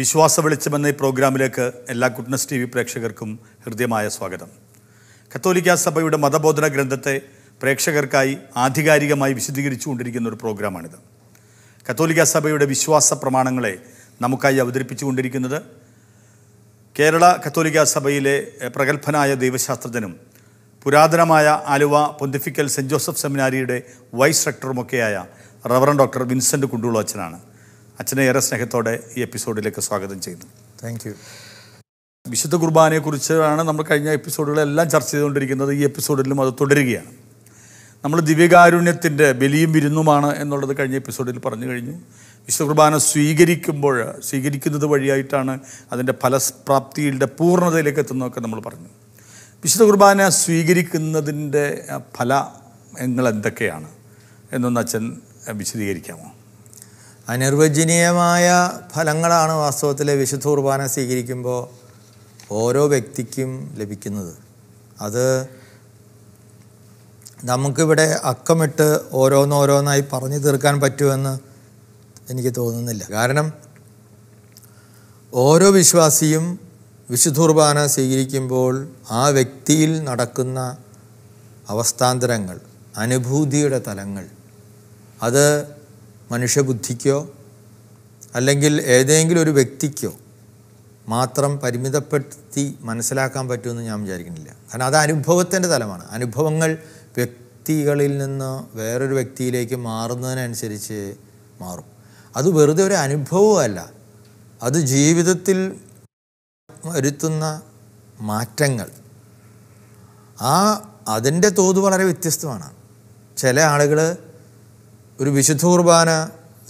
വിശ്വാസ വെളിച്ചമെന്ന ഈ പ്രോഗ്രാമിലേക്ക് എല്ലാ ഗുഡ്നസ് ടി വി പ്രേക്ഷകർക്കും ഹൃദ്യമായ സ്വാഗതം കത്തോലിക്ക സഭയുടെ മതബോധന ഗ്രന്ഥത്തെ പ്രേക്ഷകർക്കായി ആധികാരികമായി വിശദീകരിച്ചുകൊണ്ടിരിക്കുന്ന ഒരു പ്രോഗ്രാമാണിത് കത്തോലിക്ക സഭയുടെ വിശ്വാസ പ്രമാണങ്ങളെ നമുക്കായി കൊണ്ടിരിക്കുന്നത് കേരള കത്തോലിക്ക സഭയിലെ പ്രഗത്ഭനായ ദൈവശാസ്ത്രജ്ഞനും പുരാതനമായ ആലുവ പൊന്തിഫിക്കൽ സെൻറ്റ് ജോസഫ് സെമിനാരിയുടെ വൈസ് റെക്ടറുമൊക്കെയായ റവറൻ ഡോക്ടർ വിൻസെൻ്റ് കുണ്ടൂളച്ചനാണ് അച്ഛനെ ഏറെ സ്നേഹത്തോടെ ഈ എപ്പിസോഡിലേക്ക് സ്വാഗതം ചെയ്യുന്നു താങ്ക് യു വിശുദ്ധ കുർബാനയെക്കുറിച്ചാണ് നമ്മൾ കഴിഞ്ഞ എപ്പിസോഡുകളെല്ലാം ചർച്ച ചെയ്തുകൊണ്ടിരിക്കുന്നത് ഈ എപ്പിസോഡിലും അത് തുടരുകയാണ് നമ്മൾ ദിവ്യകാരുണ്യത്തിൻ്റെ ബലിയും വിരുന്നുമാണ് എന്നുള്ളത് കഴിഞ്ഞ എപ്പിസോഡിൽ പറഞ്ഞു കഴിഞ്ഞു വിശുദ്ധ കുർബാന സ്വീകരിക്കുമ്പോൾ സ്വീകരിക്കുന്നത് വഴിയായിട്ടാണ് അതിൻ്റെ ഫലപ്രാപ്തിയുടെ പൂർണ്ണതയിലേക്ക് എത്തുന്നതൊക്കെ നമ്മൾ പറഞ്ഞു വിശുദ്ധ കുർബാന സ്വീകരിക്കുന്നതിൻ്റെ ഫലങ്ങൾ എന്തൊക്കെയാണ് എന്നൊന്ന് അച്ഛൻ വിശദീകരിക്കാമോ അനിർവചനീയമായ ഫലങ്ങളാണ് വാസ്തവത്തിൽ വിശുദ്ധ കുർബാന സ്വീകരിക്കുമ്പോൾ ഓരോ വ്യക്തിക്കും ലഭിക്കുന്നത് അത് നമുക്കിവിടെ അക്കമിട്ട് ഓരോന്നോരോന്നായി പറഞ്ഞു തീർക്കാൻ പറ്റുമെന്ന് എനിക്ക് തോന്നുന്നില്ല കാരണം ഓരോ വിശ്വാസിയും കുർബാന സ്വീകരിക്കുമ്പോൾ ആ വ്യക്തിയിൽ നടക്കുന്ന അവസ്ഥാന്തരങ്ങൾ അനുഭൂതിയുടെ തലങ്ങൾ അത് മനുഷ്യബുദ്ധിക്കോ അല്ലെങ്കിൽ ഏതെങ്കിലും ഒരു വ്യക്തിക്കോ മാത്രം പരിമിതപ്പെടുത്തി മനസ്സിലാക്കാൻ പറ്റുമെന്ന് ഞാൻ വിചാരിക്കുന്നില്ല കാരണം അത് അനുഭവത്തിൻ്റെ തലമാണ് അനുഭവങ്ങൾ വ്യക്തികളിൽ നിന്ന് വേറൊരു വ്യക്തിയിലേക്ക് മാറുന്നതിനനുസരിച്ച് മാറും അത് വെറുതെ ഒരു അനുഭവമല്ല അത് ജീവിതത്തിൽ വരുത്തുന്ന മാറ്റങ്ങൾ ആ അതിൻ്റെ തോത് വളരെ വ്യത്യസ്തമാണ് ചില ആളുകൾ ഒരു വിശുദ്ധ കുർബാന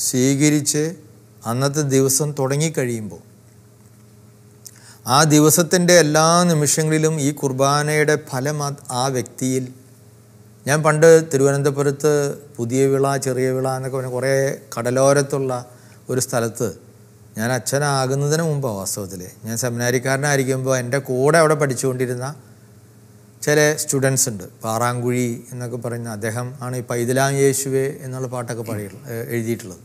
സ്വീകരിച്ച് അന്നത്തെ ദിവസം തുടങ്ങിക്കഴിയുമ്പോൾ ആ ദിവസത്തിൻ്റെ എല്ലാ നിമിഷങ്ങളിലും ഈ കുർബാനയുടെ ഫലം ആ വ്യക്തിയിൽ ഞാൻ പണ്ട് തിരുവനന്തപുരത്ത് പുതിയ വിള ചെറിയ വിള എന്നൊക്കെ പറഞ്ഞ കുറേ കടലോരത്തുള്ള ഒരു സ്ഥലത്ത് ഞാൻ അച്ഛനാകുന്നതിന് മുമ്പ് വാസ്തവത്തിൽ ഞാൻ സെമിനാരിക്കാരനായിരിക്കുമ്പോൾ എൻ്റെ കൂടെ അവിടെ പഠിച്ചുകൊണ്ടിരുന്ന ചില സ്റ്റുഡൻസ് ഉണ്ട് പാറാങ്കുഴി എന്നൊക്കെ പറയുന്ന അദ്ദേഹം ആണ് ഈ പൈതലാം യേശുവെ എന്നുള്ള പാട്ടൊക്കെ പറയ എഴുതിയിട്ടുള്ളത്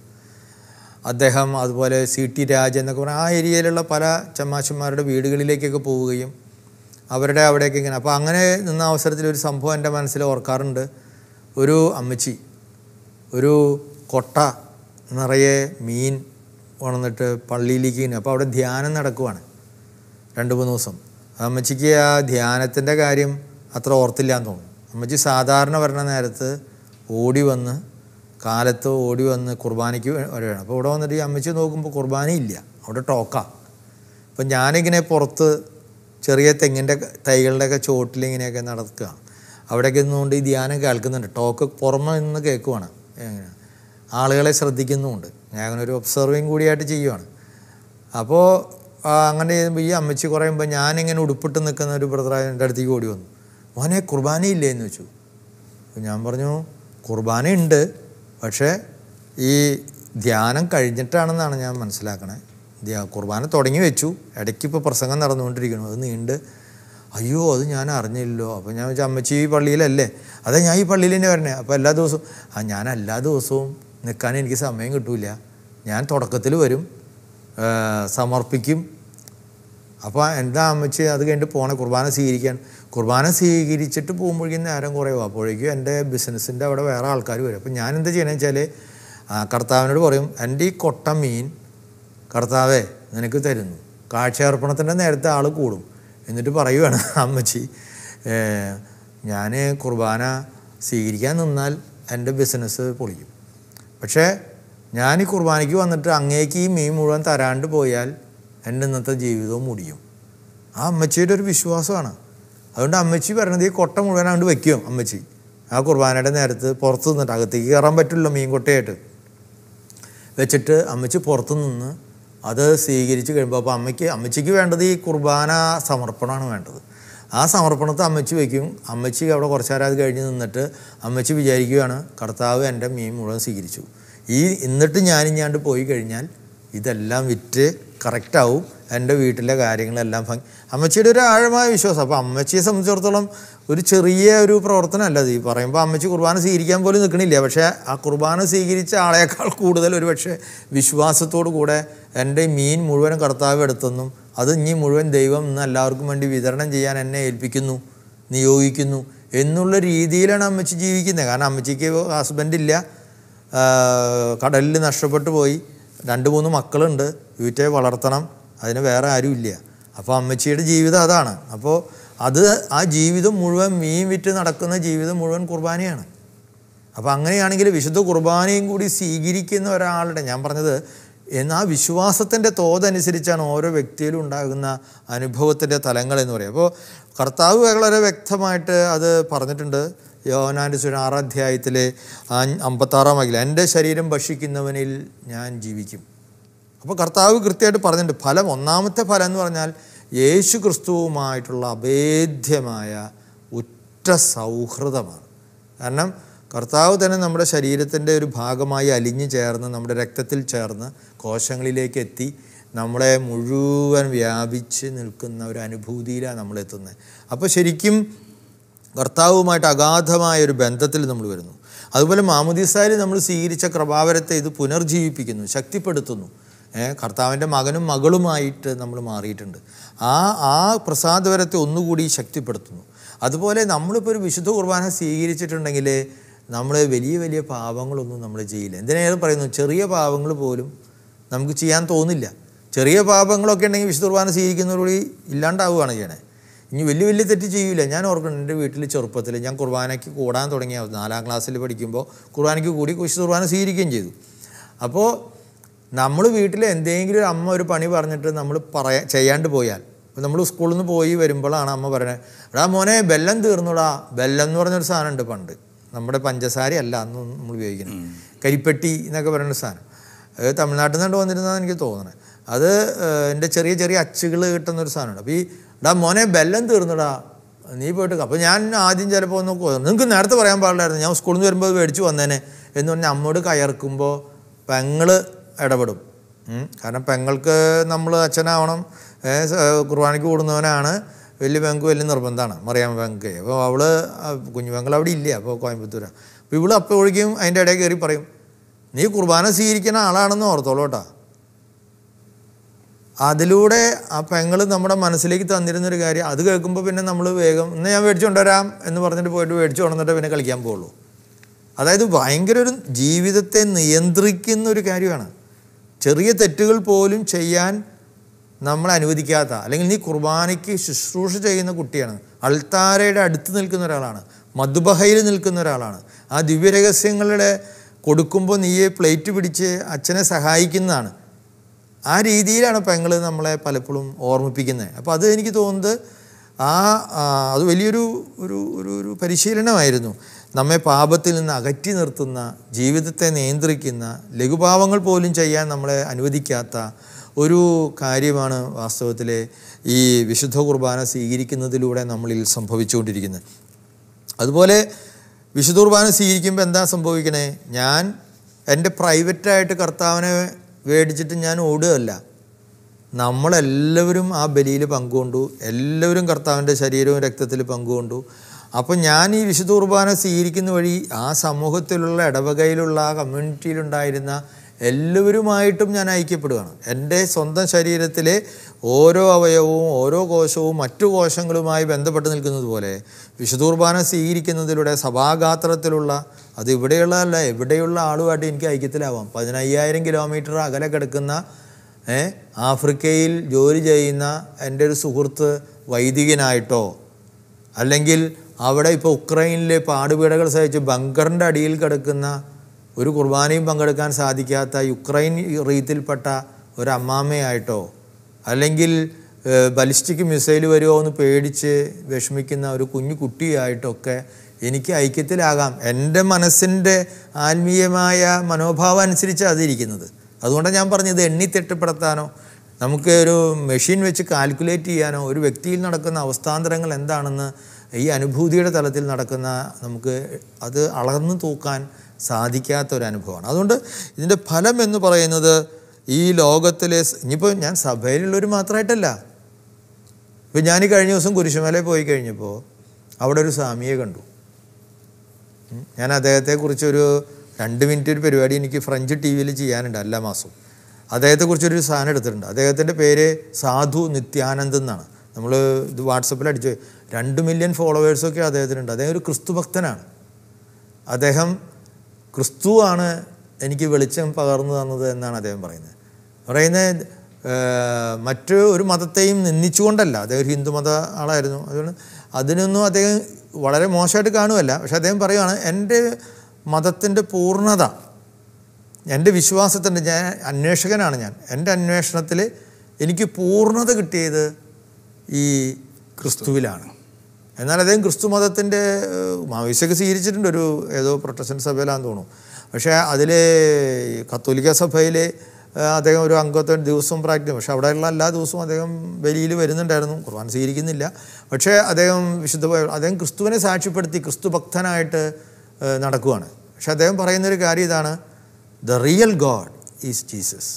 അദ്ദേഹം അതുപോലെ സി ടി രാജ എന്നൊക്കെ പറഞ്ഞ ആ ഏരിയയിലുള്ള പല ചമ്മാശന്മാരുടെ വീടുകളിലേക്കൊക്കെ പോവുകയും അവരുടെ അവിടേക്ക് ഇങ്ങനെ അപ്പോൾ അങ്ങനെ നിന്ന അവസരത്തിൽ ഒരു സംഭവം എൻ്റെ മനസ്സിൽ ഓർക്കാറുണ്ട് ഒരു അമ്മച്ചി ഒരു കൊട്ട നിറയെ മീൻ വന്നിട്ട് പള്ളിയിലേക്ക് ഇങ്ങനെ അപ്പോൾ അവിടെ ധ്യാനം നടക്കുവാണ് രണ്ട് മൂന്ന് ദിവസം അമ്മച്ചിക്ക് ആ ധ്യാനത്തിൻ്റെ കാര്യം അത്ര ഓർത്തില്ല എന്ന് തോന്നുന്നു അമ്മച്ചി സാധാരണ വരണ നേരത്ത് ഓടി വന്ന് കാലത്ത് ഓടി വന്ന് കുർബാനയ്ക്ക് വരികയാണ് അപ്പോൾ ഇവിടെ വന്നിട്ട് ഈ അമ്മച്ചി നോക്കുമ്പോൾ കുർബാനയില്ല അവിടെ ടോക്കാണ് അപ്പം ഞാനിങ്ങനെ പുറത്ത് ചെറിയ തെങ്ങിൻ്റെ തൈകളുടെയൊക്കെ ചോട്ടിൽ ഇങ്ങനെയൊക്കെ നടക്കുക അവിടേക്ക് നിന്നുകൊണ്ട് ഈ ധ്യാനം കേൾക്കുന്നുണ്ട് ടോക്ക് പുറമെ നിന്ന് കേൾക്കുവാണ് എങ്ങനെ ആളുകളെ ശ്രദ്ധിക്കുന്നുമുണ്ട് ഞാൻ അങ്ങനെ ഒരു ഒബ്സർവിങ് കൂടിയായിട്ട് ചെയ്യുവാണ് അപ്പോൾ അങ്ങനെ ചെയ്യുമ്പോൾ ഈ അമ്മച്ചി കുറയുമ്പോൾ ഞാനിങ്ങനെ ഉടുപ്പിട്ട് നിൽക്കുന്ന ഒരു ബ്രദറായ എൻ്റെ അടുത്തേക്ക് ഓടി വന്നു മോനെ കുർബാനയില്ലേ എന്ന് വെച്ചു ഞാൻ പറഞ്ഞു കുർബാനയുണ്ട് പക്ഷേ ഈ ധ്യാനം കഴിഞ്ഞിട്ടാണെന്നാണ് ഞാൻ മനസ്സിലാക്കണേ കുർബാന തുടങ്ങി വെച്ചു ഇടയ്ക്ക് ഇപ്പോൾ പ്രസംഗം നടന്നുകൊണ്ടിരിക്കുന്നു അത് നീണ്ട് അയ്യോ അത് ഞാൻ അറിഞ്ഞില്ലല്ലോ അപ്പോൾ ഞാൻ വെച്ചാൽ അമ്മച്ചി ഈ പള്ളിയിലല്ലേ അതെ ഞാൻ ഈ പള്ളിയിൽ തന്നെ വരണേ അപ്പോൾ എല്ലാ ദിവസവും ആ ഞാൻ എല്ലാ ദിവസവും നിൽക്കാൻ എനിക്ക് സമയം കിട്ടൂല ഞാൻ തുടക്കത്തിൽ വരും സമർപ്പിക്കും അപ്പോൾ എന്താ അമ്മച്ചി അത് കഴിഞ്ഞിട്ട് പോണേ കുർബാന സ്വീകരിക്കാൻ കുർബാന സ്വീകരിച്ചിട്ട് പോകുമ്പോഴേക്കും നേരം കുറയും അപ്പോഴേക്കും എൻ്റെ ബിസിനസ്സിൻ്റെ അവിടെ വേറെ ആൾക്കാർ വരും അപ്പോൾ ഞാൻ എന്താ ചെയ്യണമെന്ന് വെച്ചാൽ കർത്താവിനോട് പറയും എൻ്റെ ഈ കൊട്ട മീൻ കർത്താവേ നിനക്ക് തരുന്നു കാഴ്ചയർപ്പണത്തിൻ്റെ നേരത്തെ ആൾ കൂടും എന്നിട്ട് പറയുവാണ് അമ്മച്ചി ഞാൻ കുർബാന സ്വീകരിക്കാൻ നിന്നാൽ എൻ്റെ ബിസിനസ് പൊളിക്കും പക്ഷേ ഞാൻ ഈ കുർബാനയ്ക്ക് വന്നിട്ട് അങ്ങേക്ക് ഈ മീൻ മുഴുവൻ തരാണ്ട് പോയാൽ എൻ്റെ ഇന്നത്തെ ജീവിതവും മുടിയും ആ അമ്മച്ചിയുടെ ഒരു വിശ്വാസമാണ് അതുകൊണ്ട് അമ്മച്ചി പറഞ്ഞത് ഈ കൊട്ട മുഴുവൻ അങ്ങോട്ട് വെക്കും അമ്മച്ചി ആ കുർബാനയുടെ നേരത്ത് പുറത്ത് നിന്നിട്ട് അകത്തേക്ക് കയറാൻ പറ്റില്ല മീൻ കൊട്ടയായിട്ട് വെച്ചിട്ട് അമ്മച്ചി പുറത്ത് നിന്ന് അത് സ്വീകരിച്ച് കഴിയുമ്പോൾ അപ്പോൾ അമ്മയ്ക്ക് അമ്മച്ചിക്ക് വേണ്ടത് ഈ കുർബാന സമർപ്പണമാണ് വേണ്ടത് ആ സമർപ്പണത്തെ അമ്മച്ചി വയ്ക്കും അമ്മച്ചി അവിടെ കുറച്ച് നേരം അത് കഴിഞ്ഞ് നിന്നിട്ട് അമ്മച്ചി വിചാരിക്കുകയാണ് കർത്താവ് എൻ്റെ മീൻ മുഴുവൻ സ്വീകരിച്ചു ഈ എന്നിട്ട് ഞാനിഞ്ഞാണ്ട് പോയി കഴിഞ്ഞാൽ ഇതെല്ലാം വിറ്റ് കറക്റ്റാവും എൻ്റെ വീട്ടിലെ കാര്യങ്ങളെല്ലാം ഭംഗി അമ്മച്ചിയുടെ ഒരു ആഴമായ വിശ്വാസം അപ്പോൾ അമ്മച്ചിയെ സംബന്ധിച്ചിടത്തോളം ഒരു ചെറിയ ഒരു പ്രവർത്തനമല്ല അത് ഈ പറയുമ്പോൾ അമ്മച്ചി കുർബാന സ്വീകരിക്കാൻ പോലും നിൽക്കണില്ല പക്ഷേ ആ കുർബാന സ്വീകരിച്ച ആളേക്കാൾ കൂടുതൽ ഒരു പക്ഷേ വിശ്വാസത്തോടു കൂടെ എൻ്റെ മീൻ മുഴുവൻ കർത്താവ് എടുത്തെന്നും അത് ഇനി മുഴുവൻ ദൈവം ഇന്ന് എല്ലാവർക്കും വേണ്ടി വിതരണം ചെയ്യാൻ എന്നെ ഏൽപ്പിക്കുന്നു നിയോഗിക്കുന്നു എന്നുള്ള രീതിയിലാണ് അമ്മച്ചി ജീവിക്കുന്നത് കാരണം അമ്മച്ചിക്ക് ഹസ്ബൻഡില്ല കടലിൽ നഷ്ടപ്പെട്ടു പോയി രണ്ട് മൂന്ന് മക്കളുണ്ട് വീട്ടെ വളർത്തണം അതിന് വേറെ ആരുമില്ല അപ്പോൾ അമ്മച്ചിയുടെ ജീവിതം അതാണ് അപ്പോൾ അത് ആ ജീവിതം മുഴുവൻ മീൻ വിറ്റ് നടക്കുന്ന ജീവിതം മുഴുവൻ കുർബാനയാണ് അപ്പോൾ അങ്ങനെയാണെങ്കിൽ വിശുദ്ധ കുർബാനയും കൂടി സ്വീകരിക്കുന്ന ഒരാളുടെ ഞാൻ പറഞ്ഞത് എന്നാൽ വിശ്വാസത്തിൻ്റെ തോതനുസരിച്ചാണ് ഓരോ വ്യക്തിയിലും ഉണ്ടാകുന്ന അനുഭവത്തിൻ്റെ തലങ്ങൾ എന്ന് പറയുക അപ്പോൾ കർത്താവ് വളരെ വ്യക്തമായിട്ട് അത് പറഞ്ഞിട്ടുണ്ട് യോഹനാൻ്റെ സുന ആറാധ്യായത്തിലെ അമ്പത്താറാം അഖില എൻ്റെ ശരീരം ഭക്ഷിക്കുന്നവനിൽ ഞാൻ ജീവിക്കും അപ്പോൾ കർത്താവ് കൃത്യമായിട്ട് പറഞ്ഞിട്ടുണ്ട് ഫലം ഒന്നാമത്തെ ഫലം എന്ന് പറഞ്ഞാൽ യേശു ക്രിസ്തുവുമായിട്ടുള്ള അഭേദ്യമായ ഉറ്റ സൗഹൃദമാണ് കാരണം കർത്താവ് തന്നെ നമ്മുടെ ശരീരത്തിൻ്റെ ഒരു ഭാഗമായി അലിഞ്ഞു ചേർന്ന് നമ്മുടെ രക്തത്തിൽ ചേർന്ന് കോശങ്ങളിലേക്ക് എത്തി നമ്മളെ മുഴുവൻ വ്യാപിച്ച് നിൽക്കുന്ന ഒരു അനുഭൂതിയിലാണ് നമ്മളെത്തുന്നത് അപ്പോൾ ശരിക്കും കർത്താവുമായിട്ട് അഗാധമായ ഒരു ബന്ധത്തിൽ നമ്മൾ വരുന്നു അതുപോലെ മാമുദീസാരി നമ്മൾ സ്വീകരിച്ച കൃപാവരത്തെ ഇത് പുനർജീവിപ്പിക്കുന്നു ശക്തിപ്പെടുത്തുന്നു കർത്താവിൻ്റെ മകനും മകളുമായിട്ട് നമ്മൾ മാറിയിട്ടുണ്ട് ആ ആ പ്രസാദവരത്തെ ഒന്നുകൂടി ശക്തിപ്പെടുത്തുന്നു അതുപോലെ നമ്മളിപ്പോൾ ഒരു വിശുദ്ധ കുർബാന സ്വീകരിച്ചിട്ടുണ്ടെങ്കിൽ നമ്മൾ വലിയ വലിയ പാപങ്ങളൊന്നും നമ്മൾ ചെയ്യില്ല എന്തിനേറെ പറയുന്നു ചെറിയ പാപങ്ങൾ പോലും നമുക്ക് ചെയ്യാൻ തോന്നില്ല ചെറിയ പാപങ്ങളൊക്കെ ഉണ്ടെങ്കിൽ വിശുദ്ധ കുർബാന സ്വീകരിക്കുന്നതോടുകൂടി ഇല്ലാണ്ടാവുകയാണ് ചെയ്യണേ ഇനി വലിയ വലിയ തെറ്റ് ചെയ്യില്ല ഞാൻ ഓർക്കുന്നു എൻ്റെ വീട്ടിൽ ചെറുപ്പത്തിൽ ഞാൻ കുർബാനയ്ക്ക് കൂടാൻ തുടങ്ങിയ നാലാം ക്ലാസ്സിൽ പഠിക്കുമ്പോൾ കുർബാനയ്ക്ക് കൂടി കുശു കുർബാന സ്വീകരിക്കുകയും ചെയ്തു അപ്പോൾ നമ്മൾ വീട്ടിൽ എന്തെങ്കിലും ഒരു അമ്മ ഒരു പണി പറഞ്ഞിട്ട് നമ്മൾ പറയാ ചെയ്യാണ്ട് പോയാൽ ഇപ്പോൾ നമ്മൾ സ്കൂളിൽ നിന്ന് പോയി വരുമ്പോഴാണ് അമ്മ പറയുന്നത് എടാ മോനെ ബെല്ലം തീർന്നുടാ ബെല്ലം എന്ന് പറഞ്ഞൊരു സാധനമുണ്ട് പണ്ട് നമ്മുടെ പഞ്ചസാര അല്ല അന്ന് നമ്മൾ ഉപയോഗിക്കുന്നത് കരിപ്പെട്ടി എന്നൊക്കെ പറയുന്ന സാധനം അത് തമിഴ്നാട്ടിൽ നിന്നുകൊണ്ട് വന്നിരുന്നതാണ് എനിക്ക് തോന്നുന്നത് അത് എൻ്റെ ചെറിയ ചെറിയ അച്ചുകൾ കിട്ടുന്ന ഒരു സാധനമുണ്ട് അപ്പോൾ ഈ ഡാ മോനെ ബെല്ലം തീർന്നടാ നീ പോയിട്ട് അപ്പോൾ ഞാൻ ആദ്യം ചിലപ്പോൾ ഒന്ന് നിങ്ങൾക്ക് നേരത്തെ പറയാൻ പാടില്ലായിരുന്നു ഞാൻ സ്കൂളിൽ നിന്ന് വരുമ്പോൾ മേടിച്ച് വന്നേനെ എന്ന് പറഞ്ഞാൽ അമ്മോട് കയർക്കുമ്പോൾ പെങ്ങൾ ഇടപെടും കാരണം പെങ്ങൾക്ക് നമ്മൾ അച്ഛനാവണം കുർബാനയ്ക്ക് കൂടുന്നവനാണ് വലിയ പെങ്ങൾക്ക് വലിയ നിർബന്ധമാണ് മറിയാമ്മ പെങ്ങൾക്ക് അപ്പോൾ അവൾ കുഞ്ഞു പെങ്കൾ അവിടെ ഇല്ല അപ്പോൾ കോയമ്പത്തൂരാണ് അപ്പോൾ ഇവൾ അപ്പോഴേക്കും അതിൻ്റെ ഇടയിൽ കയറി പറയും നീ കുർബാന സ്വീകരിക്കുന്ന ആളാണെന്ന് ഓർത്തോളൂ കേട്ടോ അതിലൂടെ ആ പെങ്ങൾ നമ്മുടെ മനസ്സിലേക്ക് തന്നിരുന്നൊരു കാര്യം അത് കേൾക്കുമ്പോൾ പിന്നെ നമ്മൾ വേഗം ഇന്ന് ഞാൻ മേടിച്ചു കൊണ്ടുവരാം എന്ന് പറഞ്ഞിട്ട് പോയിട്ട് മേടിച്ചു കൊണ്ടുവന്നിട്ട് പിന്നെ കളിക്കാൻ പോകുള്ളൂ അതായത് ഭയങ്കര ഒരു ജീവിതത്തെ നിയന്ത്രിക്കുന്ന ഒരു കാര്യമാണ് ചെറിയ തെറ്റുകൾ പോലും ചെയ്യാൻ നമ്മൾ അനുവദിക്കാത്ത അല്ലെങ്കിൽ നീ കുർബാനയ്ക്ക് ശുശ്രൂഷ ചെയ്യുന്ന കുട്ടിയാണ് അൾത്താരയുടെ അടുത്ത് നിൽക്കുന്ന ഒരാളാണ് മധുബഹയിൽ നിൽക്കുന്ന ഒരാളാണ് ആ ദിവ്യരഹസ്യങ്ങളുടെ കൊടുക്കുമ്പോൾ നീയെ പ്ലേറ്റ് പിടിച്ച് അച്ഛനെ സഹായിക്കുന്നതാണ് ആ രീതിയിലാണ് പെങ്ങൾ നമ്മളെ പലപ്പോഴും ഓർമ്മിപ്പിക്കുന്നത് അപ്പോൾ അത് എനിക്ക് തോന്നുന്നത് ആ അത് വലിയൊരു ഒരു ഒരു ഒരു പരിശീലനമായിരുന്നു നമ്മെ പാപത്തിൽ നിന്ന് അകറ്റി നിർത്തുന്ന ജീവിതത്തെ നിയന്ത്രിക്കുന്ന ലഘുപാവങ്ങൾ പോലും ചെയ്യാൻ നമ്മളെ അനുവദിക്കാത്ത ഒരു കാര്യമാണ് വാസ്തവത്തിൽ ഈ വിശുദ്ധ കുർബാന സ്വീകരിക്കുന്നതിലൂടെ നമ്മളിൽ സംഭവിച്ചുകൊണ്ടിരിക്കുന്നത് അതുപോലെ വിശുദ്ധ കുർബാന സ്വീകരിക്കുമ്പോൾ എന്താ സംഭവിക്കണേ ഞാൻ എൻ്റെ പ്രൈവറ്റായിട്ട് കർത്താവിനെ മേടിച്ചിട്ട് ഞാൻ ഓടുകയല്ല നമ്മളെല്ലാവരും ആ ബലിയിൽ പങ്കുകൊണ്ടു എല്ലാവരും കർത്താവിൻ്റെ ശരീരവും രക്തത്തിൽ പങ്കുകൊണ്ടു അപ്പോൾ ഞാൻ ഈ വിശുദ്ധ കുർബാന സ്വീകരിക്കുന്ന വഴി ആ സമൂഹത്തിലുള്ള ഇടവകയിലുള്ള ആ കമ്മ്യൂണിറ്റിയിലുണ്ടായിരുന്ന എല്ലാവരുമായിട്ടും ഞാൻ ഐക്യപ്പെടുകയാണ് എൻ്റെ സ്വന്തം ശരീരത്തിലെ ഓരോ അവയവവും ഓരോ കോശവും മറ്റു കോശങ്ങളുമായി ബന്ധപ്പെട്ട് നിൽക്കുന്നത് പോലെ വിശുദ്ധൂർബാന സ്വീകരിക്കുന്നതിലൂടെ സഭാഗാത്രത്തിലുള്ള അത് ഇവിടെയുള്ളതല്ല എവിടെയുള്ള ആളുമായിട്ട് എനിക്ക് ഐക്യത്തിലാവാം പതിനയ്യായിരം കിലോമീറ്റർ അകലെ കിടക്കുന്ന ആഫ്രിക്കയിൽ ജോലി ചെയ്യുന്ന എൻ്റെ ഒരു സുഹൃത്ത് വൈദികനായിട്ടോ അല്ലെങ്കിൽ അവിടെ ഇപ്പോൾ ഉക്രൈനിലെ പാടുപീടകൾ സഹിച്ച് ബങ്കറിൻ്റെ അടിയിൽ കിടക്കുന്ന ഒരു കുർബാനയും പങ്കെടുക്കാൻ സാധിക്കാത്ത യുക്രൈൻ റീത്തിൽപ്പെട്ട ഒരു അമ്മാമ്മയായിട്ടോ അല്ലെങ്കിൽ ബലിസ്റ്റിക് മിസൈൽ വരുമോ എന്ന് പേടിച്ച് വിഷമിക്കുന്ന ഒരു കുഞ്ഞു കുട്ടിയായിട്ടൊക്കെ എനിക്ക് ഐക്യത്തിലാകാം എൻ്റെ മനസ്സിൻ്റെ ആത്മീയമായ മനോഭാവം അനുസരിച്ച് അതിരിക്കുന്നത് അതുകൊണ്ടാണ് ഞാൻ പറഞ്ഞത് എണ്ണി തെറ്റപ്പെടുത്താനോ നമുക്ക് ഒരു മെഷീൻ വെച്ച് കാൽക്കുലേറ്റ് ചെയ്യാനോ ഒരു വ്യക്തിയിൽ നടക്കുന്ന അവസ്ഥാന്തരങ്ങൾ എന്താണെന്ന് ഈ അനുഭൂതിയുടെ തലത്തിൽ നടക്കുന്ന നമുക്ക് അത് അളന്നു തൂക്കാൻ സാധിക്കാത്ത ഒരു അനുഭവമാണ് അതുകൊണ്ട് ഇതിൻ്റെ ഫലം എന്ന് പറയുന്നത് ഈ ലോകത്തിലെ ഇനിയിപ്പോൾ ഞാൻ സഭയിലുള്ളവർ മാത്രമായിട്ടല്ല ഇപ്പം ഞാൻ കഴിഞ്ഞ ദിവസം കുരിശുമലയിൽ പോയി കഴിഞ്ഞപ്പോൾ അവിടെ ഒരു സ്വാമിയെ കണ്ടു ഞാൻ അദ്ദേഹത്തെക്കുറിച്ചൊരു രണ്ട് മിനിറ്റ് ഒരു പരിപാടി എനിക്ക് ഫ്രഞ്ച് ടി വിയിൽ ചെയ്യാനുണ്ട് എല്ലാ മാസവും അദ്ദേഹത്തെക്കുറിച്ചൊരു സാധനം എടുത്തിട്ടുണ്ട് അദ്ദേഹത്തിൻ്റെ പേര് സാധു നിത്യാനന്ദ് എന്നാണ് നമ്മൾ ഇത് വാട്സപ്പിൽ അടിച്ച് രണ്ട് മില്യൺ ഫോളോവേഴ്സൊക്കെ അദ്ദേഹത്തിനുണ്ട് അദ്ദേഹം ഒരു ക്രിസ്തുഭക്തനാണ് അദ്ദേഹം ക്രിസ്തുവാണ് എനിക്ക് വെളിച്ചം പകർന്നു തന്നത് എന്നാണ് അദ്ദേഹം പറയുന്നത് പറയുന്നത് മറ്റു ഒരു മതത്തെയും നിന്ദിച്ചുകൊണ്ടല്ല അദ്ദേഹം ഹിന്ദു മത ആളായിരുന്നു അതുകൊണ്ട് അതിനൊന്നും അദ്ദേഹം വളരെ മോശമായിട്ട് കാണുമല്ല പക്ഷെ അദ്ദേഹം പറയുകയാണ് എൻ്റെ മതത്തിൻ്റെ പൂർണ്ണത എൻ്റെ വിശ്വാസത്തിൻ്റെ ഞാൻ അന്വേഷകനാണ് ഞാൻ എൻ്റെ അന്വേഷണത്തിൽ എനിക്ക് പൂർണ്ണത കിട്ടിയത് ഈ ക്രിസ്തുവിലാണ് എന്നാൽ അദ്ദേഹം ക്രിസ്തു മതത്തിൻ്റെ മാവേശ്യൊക്കെ സ്വീകരിച്ചിട്ടുണ്ട് ഒരു ഏതോ പ്രൊട്ടക്ഷൻ സഭയിലാന്ന് തോന്നുന്നു പക്ഷേ അതിൽ കത്തോലിക്ക സഭയിൽ അദ്ദേഹം ഒരു അംഗത്വം ദിവസവും പ്രാക്ടിക്കും പക്ഷേ അവിടെയുള്ള എല്ലാ ദിവസവും അദ്ദേഹം വെലിയിൽ വരുന്നുണ്ടായിരുന്നു കുർബാന സ്വീകരിക്കുന്നില്ല പക്ഷേ അദ്ദേഹം വിശുദ്ധ അദ്ദേഹം ക്രിസ്തുവിനെ സാക്ഷ്യപ്പെടുത്തി ക്രിസ്തു ഭക്തനായിട്ട് നടക്കുകയാണ് പക്ഷെ അദ്ദേഹം പറയുന്നൊരു കാര്യം ഇതാണ് the real God is Jesus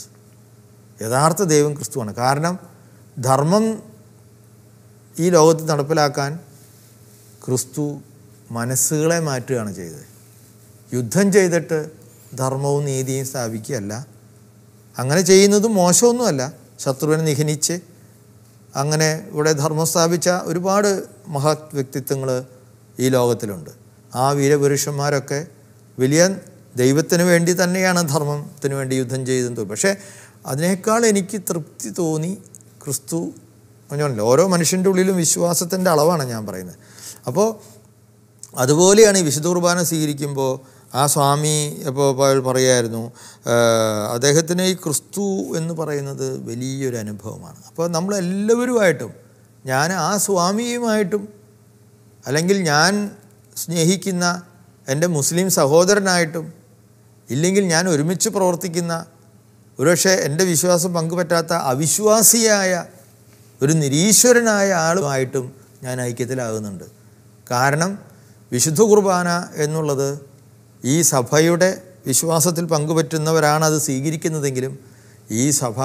യഥാർത്ഥ ദൈവം ക്രിസ്തുവാണ് കാരണം ധർമ്മം ഈ ലോകത്ത് നടപ്പിലാക്കാൻ ക്രിസ്തു മനസ്സുകളെ മാറ്റുകയാണ് ചെയ്തത് യുദ്ധം ചെയ്തിട്ട് ധർമ്മവും നീതിയും സ്ഥാപിക്കുകയല്ല അങ്ങനെ ചെയ്യുന്നതും മോശമൊന്നുമല്ല ശത്രുവിനെ നിഹനിച്ച് അങ്ങനെ ഇവിടെ ധർമ്മം സ്ഥാപിച്ച ഒരുപാട് മഹത് വ്യക്തിത്വങ്ങൾ ഈ ലോകത്തിലുണ്ട് ആ വീരപുരുഷന്മാരൊക്കെ വലിയ ദൈവത്തിന് വേണ്ടി തന്നെയാണ് ധർമ്മത്തിന് വേണ്ടി യുദ്ധം ചെയ്തത് പക്ഷേ അതിനേക്കാൾ എനിക്ക് തൃപ്തി തോന്നി ക്രിസ്തു പറഞ്ഞല്ലോ ഓരോ മനുഷ്യൻ്റെ ഉള്ളിലും വിശ്വാസത്തിൻ്റെ അളവാണ് ഞാൻ പറയുന്നത് അപ്പോൾ അതുപോലെയാണ് ഈ വിശുദ്ധ കുർബാന സ്വീകരിക്കുമ്പോൾ ആ സ്വാമി ഇപ്പോൾ പറയുമായിരുന്നു അദ്ദേഹത്തിന് ഈ ക്രിസ്തു എന്ന് പറയുന്നത് വലിയൊരു അനുഭവമാണ് അപ്പോൾ നമ്മളെല്ലാവരുമായിട്ടും ഞാൻ ആ സ്വാമിയുമായിട്ടും അല്ലെങ്കിൽ ഞാൻ സ്നേഹിക്കുന്ന എൻ്റെ മുസ്ലിം സഹോദരനായിട്ടും ഇല്ലെങ്കിൽ ഞാൻ ഒരുമിച്ച് പ്രവർത്തിക്കുന്ന ഒരുപക്ഷെ എൻ്റെ വിശ്വാസം പങ്കുപറ്റാത്ത അവിശ്വാസിയായ ഒരു നിരീശ്വരനായ ആളുമായിട്ടും ഞാൻ ഐക്യത്തിലാകുന്നുണ്ട് കാരണം വിശുദ്ധ കുർബാന എന്നുള്ളത് ഈ സഭയുടെ വിശ്വാസത്തിൽ പങ്കുപറ്റുന്നവരാണ് അത് സ്വീകരിക്കുന്നതെങ്കിലും ഈ സഭ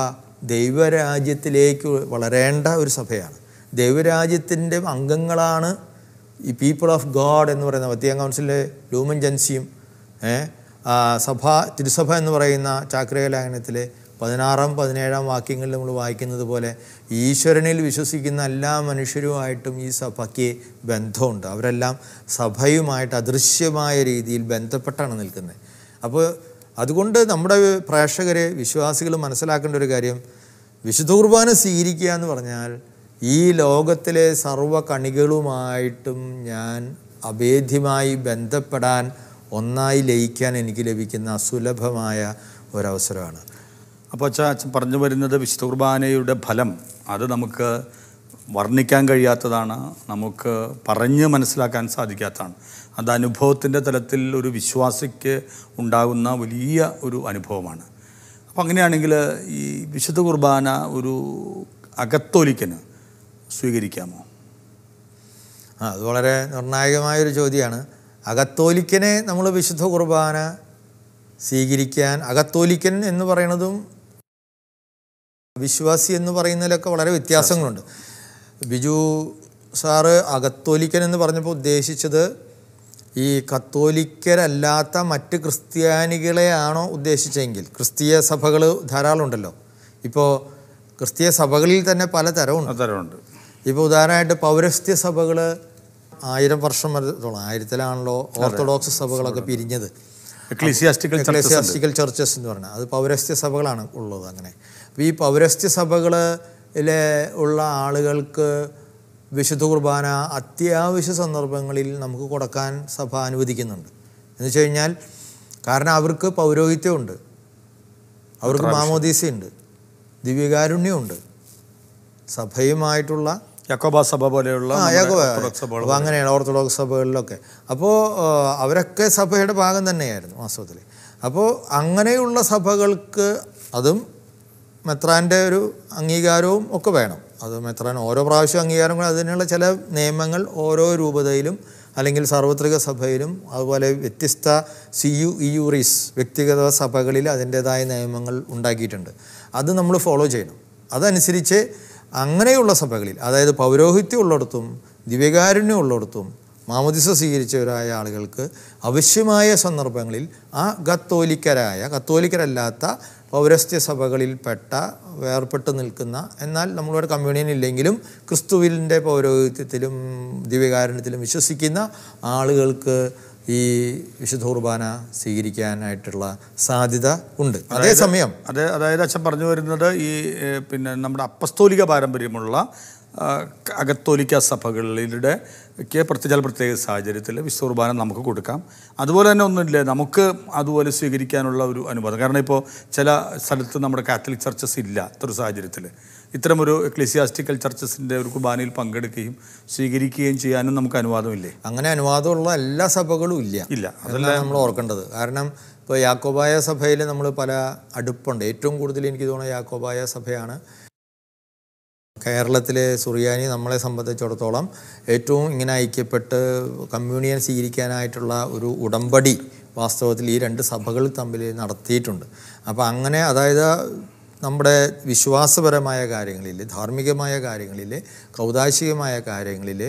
ദൈവരാജ്യത്തിലേക്ക് വളരേണ്ട ഒരു സഭയാണ് ദൈവരാജ്യത്തിൻ്റെ അംഗങ്ങളാണ് ഈ പീപ്പിൾ ഓഫ് ഗോഡ് എന്ന് പറയുന്ന വത്തിയാം കൗൺസിലിലെ ലൂമൻ ജൻസിയും സഭ തിരുസഭ എന്ന് പറയുന്ന ചാക്രിക പതിനാറാം പതിനേഴാം വാക്യങ്ങളിൽ നമ്മൾ വായിക്കുന്നത് പോലെ ഈശ്വരനിൽ വിശ്വസിക്കുന്ന എല്ലാ മനുഷ്യരുമായിട്ടും ഈ സഭയ്ക്ക് ബന്ധമുണ്ട് അവരെല്ലാം സഭയുമായിട്ട് അദൃശ്യമായ രീതിയിൽ ബന്ധപ്പെട്ടാണ് നിൽക്കുന്നത് അപ്പോൾ അതുകൊണ്ട് നമ്മുടെ പ്രേക്ഷകരെ വിശ്വാസികൾ മനസ്സിലാക്കേണ്ട ഒരു കാര്യം വിശുദ്ധ കുർബാന സ്വീകരിക്കുക എന്ന് പറഞ്ഞാൽ ഈ ലോകത്തിലെ സർവ്വ കണികളുമായിട്ടും ഞാൻ അഭേദ്യമായി ബന്ധപ്പെടാൻ ഒന്നായി ലയിക്കാൻ എനിക്ക് ലഭിക്കുന്ന സുലഭമായ ഒരവസരമാണ് അപ്പോൾ അച്ഛാ അച്ഛൻ പറഞ്ഞു വരുന്നത് വിശുദ്ധ കുർബാനയുടെ ഫലം അത് നമുക്ക് വർണ്ണിക്കാൻ കഴിയാത്തതാണ് നമുക്ക് പറഞ്ഞ് മനസ്സിലാക്കാൻ സാധിക്കാത്തതാണ് അത് അനുഭവത്തിൻ്റെ തലത്തിൽ ഒരു വിശ്വാസിക്ക് ഉണ്ടാകുന്ന വലിയ ഒരു അനുഭവമാണ് അപ്പോൾ അങ്ങനെയാണെങ്കിൽ ഈ വിശുദ്ധ കുർബാന ഒരു അകത്തോലിക്കന് സ്വീകരിക്കാമോ ആ അത് വളരെ നിർണായകമായൊരു ചോദ്യമാണ് അകത്തോലിക്കനെ നമ്മൾ വിശുദ്ധ കുർബാന സ്വീകരിക്കാൻ അകത്തോലിക്കൻ എന്ന് പറയുന്നതും വിശ്വാസി എന്ന് പറയുന്നതിലൊക്കെ വളരെ വ്യത്യാസങ്ങളുണ്ട് ബിജു സാറ് അകത്തോലിക്കൻ എന്ന് പറഞ്ഞപ്പോൾ ഉദ്ദേശിച്ചത് ഈ കത്തോലിക്കരല്ലാത്ത മറ്റ് ക്രിസ്ത്യാനികളെയാണോ ഉദ്ദേശിച്ചെങ്കിൽ ക്രിസ്തീയ സഭകൾ ധാരാളം ഉണ്ടല്ലോ ഇപ്പോൾ ക്രിസ്തീയ സഭകളിൽ തന്നെ പല തരമുണ്ട് തരമുണ്ട് ഇപ്പോൾ ഉദാഹരണമായിട്ട് പൗരസ്ത്യ സഭകൾ ആയിരം വർഷം വരെ ആയിരത്തിലാണല്ലോ ഓർത്തഡോക്സ് സഭകളൊക്കെ പിരിഞ്ഞത് എക്ലീസിയാസ്റ്റിക്കൽ ചർച്ചസ് എന്ന് പറഞ്ഞാൽ അത് പൗരസ്ത്യ സഭകളാണ് ഉള്ളത് അങ്ങനെ അപ്പോൾ ഈ പൗരസ്ത്യ സഭകളിലെ ഉള്ള ആളുകൾക്ക് വിശുദ്ധ കുർബാന അത്യാവശ്യ സന്ദർഭങ്ങളിൽ നമുക്ക് കൊടുക്കാൻ സഭ അനുവദിക്കുന്നുണ്ട് എന്ന് വെച്ച് കഴിഞ്ഞാൽ കാരണം അവർക്ക് പൗരോഹിത്യമുണ്ട് അവർക്ക് മാമോദീസയുണ്ട് ദിവ്യകാരുണ്യമുണ്ട് സഭയുമായിട്ടുള്ള യക്കോബ സഭ പോലെയുള്ള അപ്പോൾ അങ്ങനെയാണ് ഓർത്തഡോക്സ് സഭകളിലൊക്കെ അപ്പോൾ അവരൊക്കെ സഭയുടെ ഭാഗം തന്നെയായിരുന്നു വാസ്തവത്തിൽ അപ്പോൾ അങ്ങനെയുള്ള സഭകൾക്ക് അതും മെത്രാൻ്റെ ഒരു അംഗീകാരവും ഒക്കെ വേണം അത് മെത്രാൻ ഓരോ പ്രാവശ്യം അംഗീകാരം അതിനുള്ള ചില നിയമങ്ങൾ ഓരോ രൂപതയിലും അല്ലെങ്കിൽ സാർവത്രിക സഭയിലും അതുപോലെ വ്യത്യസ്ത സി യു ഇ യു റീസ് വ്യക്തിഗത സഭകളിൽ അതിൻ്റേതായ നിയമങ്ങൾ ഉണ്ടാക്കിയിട്ടുണ്ട് അത് നമ്മൾ ഫോളോ ചെയ്യണം അതനുസരിച്ച് അങ്ങനെയുള്ള സഭകളിൽ അതായത് ദിവ്യകാരുണ്യം ഉള്ളിടത്തും മാമോദിസ സ്വീകരിച്ചവരായ ആളുകൾക്ക് ആവശ്യമായ സന്ദർഭങ്ങളിൽ ആ കത്തോലിക്കരായ കത്തോലിക്കരല്ലാത്ത പൗരസ്ത്യ പെട്ട വേർപെട്ട് നിൽക്കുന്ന എന്നാൽ നമ്മളിവിടെ കമ്മ്യൂണിയൻ ഇല്ലെങ്കിലും ക്രിസ്തുവിൻ്റെ പൗരോഹിത്യത്തിലും ദിവ്യകാരുണ്യത്തിലും വിശ്വസിക്കുന്ന ആളുകൾക്ക് ഈ വിശുദ്ധ കുർബാന സ്വീകരിക്കാനായിട്ടുള്ള സാധ്യത ഉണ്ട് അതേസമയം അതെ അതായത് അച്ഛൻ പറഞ്ഞു വരുന്നത് ഈ പിന്നെ നമ്മുടെ അപ്പസ്തോലിക പാരമ്പര്യമുള്ള അകത്തോലിക്ക സഭകളിലൂടെ പ്രത്യേക പ്രത്യേക സാഹചര്യത്തിൽ വിശ്വകുർബാന നമുക്ക് കൊടുക്കാം അതുപോലെ തന്നെ ഒന്നുമില്ല നമുക്ക് അതുപോലെ സ്വീകരിക്കാനുള്ള ഒരു അനുവാദം കാരണം ഇപ്പോൾ ചില സ്ഥലത്ത് നമ്മുടെ കാത്തലിക് ചർച്ചസ് ഇല്ല ഇത്തരം സാഹചര്യത്തിൽ ഇത്തരമൊരു എക്ലിസിയാസ്റ്റിക്കൽ ചർച്ചസിൻ്റെ ഒരു കുർബാനയിൽ പങ്കെടുക്കുകയും സ്വീകരിക്കുകയും ചെയ്യാനും നമുക്ക് അനുവാദമില്ലേ അങ്ങനെ അനുവാദമുള്ള എല്ലാ സഭകളും ഇല്ല ഇല്ല അതല്ല നമ്മൾ ഓർക്കേണ്ടത് കാരണം ഇപ്പോൾ യാക്കോബായ സഭയിൽ നമ്മൾ പല അടുപ്പുണ്ട് ഏറ്റവും കൂടുതൽ എനിക്ക് തോന്നുന്നത് യാക്കോബായ സഭയാണ് കേരളത്തിലെ സുറിയാനി നമ്മളെ സംബന്ധിച്ചിടത്തോളം ഏറ്റവും ഇങ്ങനെ ഐക്യപ്പെട്ട് കമ്മ്യൂണിയൻ സ്വീകരിക്കാനായിട്ടുള്ള ഒരു ഉടമ്പടി വാസ്തവത്തിൽ ഈ രണ്ട് സഭകൾ തമ്മിൽ നടത്തിയിട്ടുണ്ട് അപ്പോൾ അങ്ങനെ അതായത് നമ്മുടെ വിശ്വാസപരമായ കാര്യങ്ങളിൽ ധാർമ്മികമായ കാര്യങ്ങളിൽ കൗതാശികമായ കാര്യങ്ങളിൽ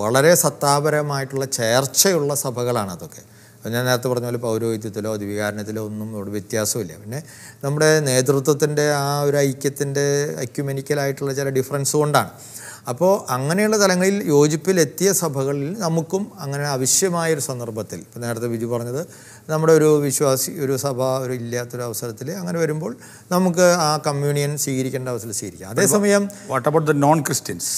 വളരെ സത്താപരമായിട്ടുള്ള ചേർച്ചയുള്ള സഭകളാണ് അതൊക്കെ ഞാൻ നേരത്തെ പറഞ്ഞ പോലെ പൗരോഹിത്യത്തിലോ അതിവികാരണത്തിലോ ഒന്നും ഇവിടെ വ്യത്യാസമില്ല പിന്നെ നമ്മുടെ നേതൃത്വത്തിൻ്റെ ആ ഒരു ഐക്യത്തിൻ്റെ അക്യുമെനിക്കലായിട്ടുള്ള ചില ഡിഫറൻസ് കൊണ്ടാണ് അപ്പോൾ അങ്ങനെയുള്ള തലങ്ങളിൽ യോജിപ്പിലെത്തിയ സഭകളിൽ നമുക്കും അങ്ങനെ ഒരു സന്ദർഭത്തിൽ ഇപ്പോൾ നേരത്തെ ബിജു പറഞ്ഞത് നമ്മുടെ ഒരു വിശ്വാസി ഒരു സഭ ഒരു ഇല്ലാത്തൊരു അവസരത്തിൽ അങ്ങനെ വരുമ്പോൾ നമുക്ക് ആ കമ്മ്യൂണിയൻ സ്വീകരിക്കേണ്ട അവസരത്തിൽ സ്വീകരിക്കാം അതേസമയം what about the non Christians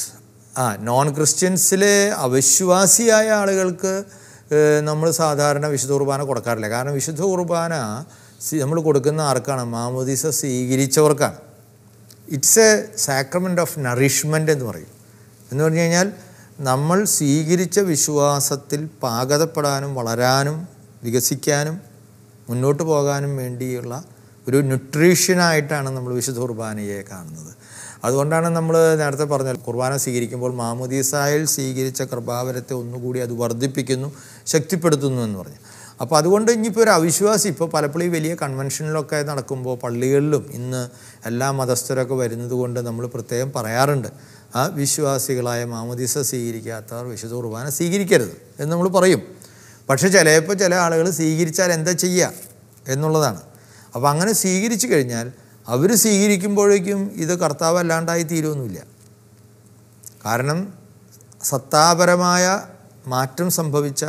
ആ നോൺ ക്രിസ്ത്യൻസിലെ അവിശ്വാസിയായ ആളുകൾക്ക് നമ്മൾ സാധാരണ വിശുദ്ധ കുർബാന കൊടുക്കാറില്ല കാരണം വിശുദ്ധ കുർബാന നമ്മൾ കൊടുക്കുന്ന ആർക്കാണ് മാമോദീസ സ്വീകരിച്ചവർക്കാണ് it's a sacrament of nourishment എന്ന് പറയും എന്ന് പറഞ്ഞു കഴിഞ്ഞാൽ നമ്മൾ സ്വീകരിച്ച വിശ്വാസത്തിൽ പാകതപ്പെടാനും വളരാനും വികസിക്കാനും മുന്നോട്ട് പോകാനും വേണ്ടിയുള്ള ഒരു ന്യൂട്രീഷ്യനായിട്ടാണ് നമ്മൾ വിശുദ്ധ കുർബാനയെ കാണുന്നത് അതുകൊണ്ടാണ് നമ്മൾ നേരത്തെ പറഞ്ഞത് കുർബാന സ്വീകരിക്കുമ്പോൾ മാമുദീസായിൽ സ്വീകരിച്ച കൃപാവരത്തെ ഒന്നുകൂടി അത് വർദ്ധിപ്പിക്കുന്നു ശക്തിപ്പെടുത്തുന്നു എന്ന് പറഞ്ഞു അപ്പോൾ അതുകൊണ്ട് ഇനിയിപ്പോൾ ഒരു അവിശ്വാസി ഇപ്പോൾ പലപ്പോഴും വലിയ കൺവെൻഷനിലൊക്കെ നടക്കുമ്പോൾ പള്ളികളിലും ഇന്ന് എല്ലാ മതസ്ഥരൊക്കെ വരുന്നത് കൊണ്ട് നമ്മൾ പ്രത്യേകം പറയാറുണ്ട് ആ വിശ്വാസികളായ മാമുദീസ സ്വീകരിക്കാത്തവർ വിശുദ്ധ കുർബാന സ്വീകരിക്കരുത് എന്ന് നമ്മൾ പറയും പക്ഷേ ചിലപ്പോൾ ചില ആളുകൾ സ്വീകരിച്ചാൽ എന്താ ചെയ്യുക എന്നുള്ളതാണ് അപ്പോൾ അങ്ങനെ സ്വീകരിച്ചു കഴിഞ്ഞാൽ അവർ സ്വീകരിക്കുമ്പോഴേക്കും ഇത് കർത്താവ് അല്ലാണ്ടായി തീരുമൊന്നുമില്ല കാരണം സത്താപരമായ മാറ്റം സംഭവിച്ച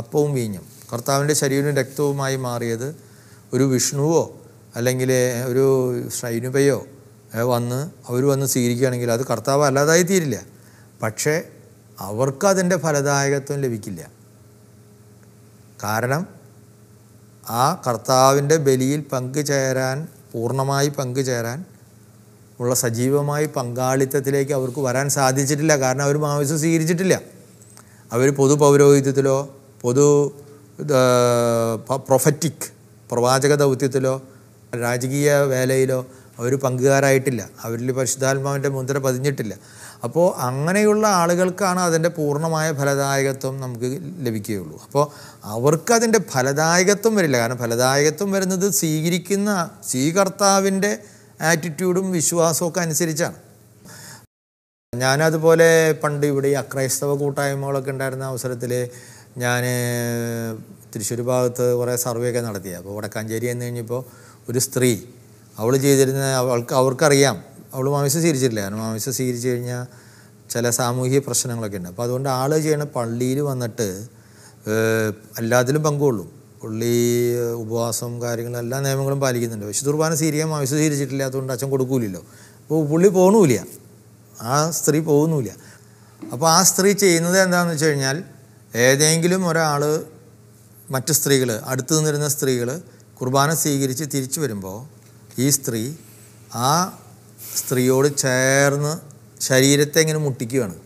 അപ്പവും വീഞ്ഞും കർത്താവിൻ്റെ ശരീരവും രക്തവുമായി മാറിയത് ഒരു വിഷ്ണുവോ അല്ലെങ്കിൽ ഒരു ശൈനുപയോ വന്ന് അവർ വന്ന് സ്വീകരിക്കുകയാണെങ്കിൽ അത് കർത്താവ് അല്ലാതായി തീരില്ല പക്ഷേ അവർക്ക് അതിൻ്റെ ഫലദായകത്വം ലഭിക്കില്ല കാരണം ആ കർത്താവിൻ്റെ ബലിയിൽ പങ്കുചേരാൻ പൂർണ്ണമായി പങ്കുചേരാൻ ഉള്ള സജീവമായി പങ്കാളിത്തത്തിലേക്ക് അവർക്ക് വരാൻ സാധിച്ചിട്ടില്ല കാരണം അവർ മാവിസം സ്വീകരിച്ചിട്ടില്ല അവർ പൊതു പൗരോഹിത്യത്തിലോ പൊതു പ്രൊഫറ്റിക് പ്രവാചക ദൗത്യത്തിലോ രാജകീയ വേലയിലോ അവർ പങ്കുകാരായിട്ടില്ല അവരിൽ പരിശുദ്ധാത്മാവിൻ്റെ മുദ്ര പതിഞ്ഞിട്ടില്ല അപ്പോൾ അങ്ങനെയുള്ള ആളുകൾക്കാണ് അതിൻ്റെ പൂർണ്ണമായ ഫലദായകത്വം നമുക്ക് ലഭിക്കുകയുള്ളൂ അപ്പോൾ അതിൻ്റെ ഫലദായകത്വം വരില്ല കാരണം ഫലദായകത്വം വരുന്നത് സ്വീകരിക്കുന്ന സ്വീകർത്താവിൻ്റെ ആറ്റിറ്റ്യൂഡും വിശ്വാസവും ഒക്കെ അനുസരിച്ചാണ് ഞാനതുപോലെ പണ്ട് ഇവിടെ ഈ അക്രൈസ്തവ കൂട്ടായ്മകളൊക്കെ ഉണ്ടായിരുന്ന അവസരത്തിൽ ഞാൻ തൃശ്ശൂർ ഭാഗത്ത് കുറേ സർവേ ഒക്കെ നടത്തി അപ്പോൾ വടക്കാഞ്ചേരി എന്ന് കഴിഞ്ഞപ്പോൾ ഒരു സ്ത്രീ അവൾ ചെയ്തിരുന്ന അവൾക്ക് അവർക്കറിയാം അവൾ മാമിസ സ്വീകരിച്ചിട്ടില്ല കാരണം മാമിസ സ്വീകരിച്ചു കഴിഞ്ഞാൽ ചില സാമൂഹിക പ്രശ്നങ്ങളൊക്കെ ഉണ്ട് അപ്പോൾ അതുകൊണ്ട് ആൾ ചെയ്യണ പള്ളിയിൽ വന്നിട്ട് എല്ലാത്തിലും പങ്കുകൊള്ളും പുള്ളി ഉപവാസം കാര്യങ്ങളും എല്ലാ നിയമങ്ങളും പാലിക്കുന്നുണ്ട് പക്ഷേ ദുർബാന സ്വീകരിക്കാൻ മാമിസ അതുകൊണ്ട് അച്ഛൻ കൊടുക്കൂലല്ലോ അപ്പോൾ പുള്ളി പോകണില്ല ആ സ്ത്രീ പോകുന്നില്ല അപ്പോൾ ആ സ്ത്രീ ചെയ്യുന്നത് എന്താണെന്ന് വെച്ച് കഴിഞ്ഞാൽ ഏതെങ്കിലും ഒരാൾ മറ്റ് സ്ത്രീകൾ അടുത്ത് നിന്നിരുന്ന സ്ത്രീകൾ കുർബാന സ്വീകരിച്ച് തിരിച്ചു വരുമ്പോൾ ഈ സ്ത്രീ ആ സ്ത്രീയോട് ചേർന്ന് ശരീരത്തെ ഇങ്ങനെ മുട്ടിക്കുകയാണ്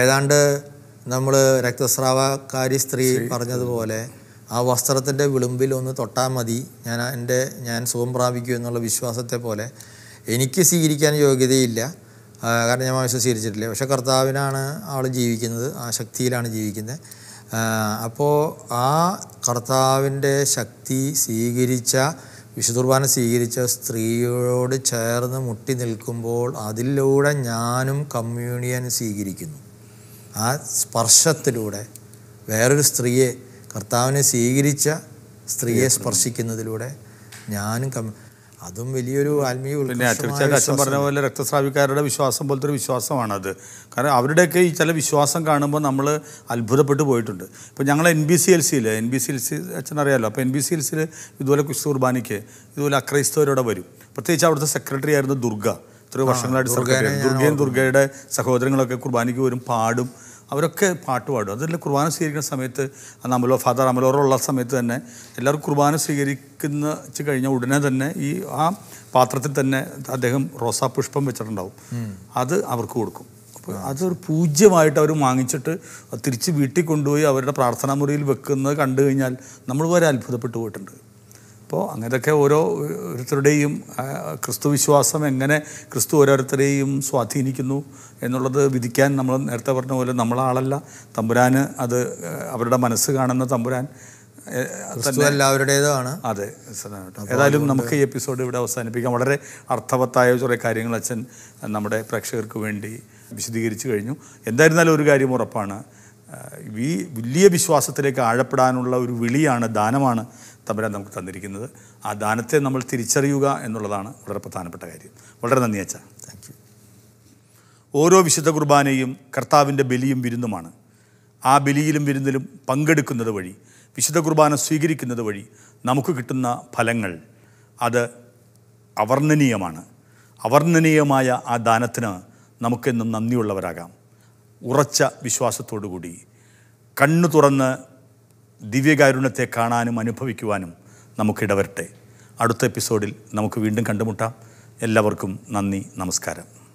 ഏതാണ്ട് നമ്മൾ രക്തസ്രാവക്കാരി സ്ത്രീ പറഞ്ഞതുപോലെ ആ വസ്ത്രത്തിൻ്റെ വിളുമ്പിൽ ഒന്ന് തൊട്ടാൽ മതി ഞാൻ എൻ്റെ ഞാൻ സുഖം പ്രാപിക്കൂ എന്നുള്ള വിശ്വാസത്തെ പോലെ എനിക്ക് സ്വീകരിക്കാൻ യോഗ്യതയില്ല കാരണം ഞാൻ ആവശ്യം സ്വീകരിച്ചിട്ടില്ല പക്ഷെ കർത്താവിനാണ് ആൾ ജീവിക്കുന്നത് ആ ശക്തിയിലാണ് ജീവിക്കുന്നത് അപ്പോൾ ആ കർത്താവിൻ്റെ ശക്തി സ്വീകരിച്ച വിശുദ്ധുർബാന സ്വീകരിച്ച സ്ത്രീയോട് ചേർന്ന് മുട്ടി നിൽക്കുമ്പോൾ അതിലൂടെ ഞാനും കമ്മ്യൂണിയൻ സ്വീകരിക്കുന്നു ആ സ്പർശത്തിലൂടെ വേറൊരു സ്ത്രീയെ കർത്താവിനെ സ്വീകരിച്ച സ്ത്രീയെ സ്പർശിക്കുന്നതിലൂടെ ഞാനും കമ്മ്യൂ അതും വലിയൊരു ആത്മീയ പിന്നെ തീർച്ചയായിട്ടും അച്ഛൻ പറഞ്ഞ പോലെ രക്തസ്രാവിക്കാരുടെ വിശ്വാസം പോലത്തെ ഒരു വിശ്വാസമാണത് കാരണം അവരുടെയൊക്കെ ഈ ചില വിശ്വാസം കാണുമ്പോൾ നമ്മൾ അത്ഭുതപ്പെട്ടു പോയിട്ടുണ്ട് ഇപ്പോൾ ഞങ്ങൾ എൻ ബി സി എൽ സിയിൽ N B C L C അച്ഛൻ അറിയാമല്ലോ അപ്പോൾ എൻ ബി സി എൽ സിയിൽ ഇതുപോലെ ക്രിസ്തു ഇതുപോലെ അക്രൈസ്തവരോടെ വരും പ്രത്യേകിച്ച് അവിടുത്തെ സെക്രട്ടറി ആയിരുന്നു ദുർഗ എത്രയോ വർഷങ്ങളായിട്ട് സെക്രട്ടറി ദുർഗയും ദുർഗയുടെ സഹോദരങ്ങളൊക്കെ കുർബാനിക്ക് വരും പാടും അവരൊക്കെ പാട്ട് പാടും അതിൽ കുർബാന സ്വീകരിക്കുന്ന സമയത്ത് അമലോ ഫാദർ അമലോറോ ഉള്ള സമയത്ത് തന്നെ എല്ലാവരും കുർബാന സ്വീകരിക്കുന്ന വെച്ച് കഴിഞ്ഞാൽ ഉടനെ തന്നെ ഈ ആ പാത്രത്തിൽ തന്നെ അദ്ദേഹം പുഷ്പം വെച്ചിട്ടുണ്ടാവും അത് അവർക്ക് കൊടുക്കും അതൊരു പൂജ്യമായിട്ട് അവർ വാങ്ങിച്ചിട്ട് തിരിച്ച് വീട്ടിൽ കൊണ്ടുപോയി അവരുടെ പ്രാർത്ഥനാ മുറിയിൽ വെക്കുന്നത് കണ്ടു കഴിഞ്ഞാൽ നമ്മൾ വരെ അത്ഭുതപ്പെട്ടു പോയിട്ടുണ്ട് അപ്പോൾ അങ്ങനെയൊക്കെ ഓരോ ഓരോരുത്തരുടെയും ക്രിസ്തു വിശ്വാസം എങ്ങനെ ക്രിസ്തു ഓരോരുത്തരെയും സ്വാധീനിക്കുന്നു എന്നുള്ളത് വിധിക്കാൻ നമ്മൾ നേരത്തെ പറഞ്ഞ പോലെ നമ്മളാളല്ല തമ്പുരാന് അത് അവരുടെ മനസ്സ് കാണുന്ന തമ്പുരാൻ എല്ലാവരുടേതാണ് അതെ ഏതായാലും നമുക്ക് ഈ എപ്പിസോഡ് ഇവിടെ അവസാനിപ്പിക്കാം വളരെ അർത്ഥവത്തായ കുറേ കാര്യങ്ങൾ അച്ഛൻ നമ്മുടെ പ്രേക്ഷകർക്ക് വേണ്ടി വിശദീകരിച്ചു കഴിഞ്ഞു എന്തായിരുന്നാലും ഒരു കാര്യം ഉറപ്പാണ് ഈ വലിയ വിശ്വാസത്തിലേക്ക് ആഴപ്പെടാനുള്ള ഒരു വിളിയാണ് ദാനമാണ് തമ്പുരാൻ നമുക്ക് തന്നിരിക്കുന്നത് ആ ദാനത്തെ നമ്മൾ തിരിച്ചറിയുക എന്നുള്ളതാണ് വളരെ പ്രധാനപ്പെട്ട കാര്യം വളരെ നന്ദി അച്ഛ താങ്ക് യു ഓരോ വിശുദ്ധ കുർബാനയും കർത്താവിൻ്റെ ബലിയും വിരുന്നുമാണ് ആ ബലിയിലും വിരുന്നിലും പങ്കെടുക്കുന്നത് വഴി വിശുദ്ധ കുർബാന സ്വീകരിക്കുന്നത് വഴി നമുക്ക് കിട്ടുന്ന ഫലങ്ങൾ അത് അവർണ്ണനീയമാണ് അവർണ്ണനീയമായ ആ ദാനത്തിന് നമുക്കെന്നും നന്ദിയുള്ളവരാകാം ഉറച്ച വിശ്വാസത്തോടു കൂടി കണ്ണു തുറന്ന് ദിവ്യകാരുണ്യത്തെ കാണാനും അനുഭവിക്കുവാനും നമുക്കിടവരട്ടെ അടുത്ത എപ്പിസോഡിൽ നമുക്ക് വീണ്ടും കണ്ടുമുട്ടാം എല്ലാവർക്കും നന്ദി നമസ്കാരം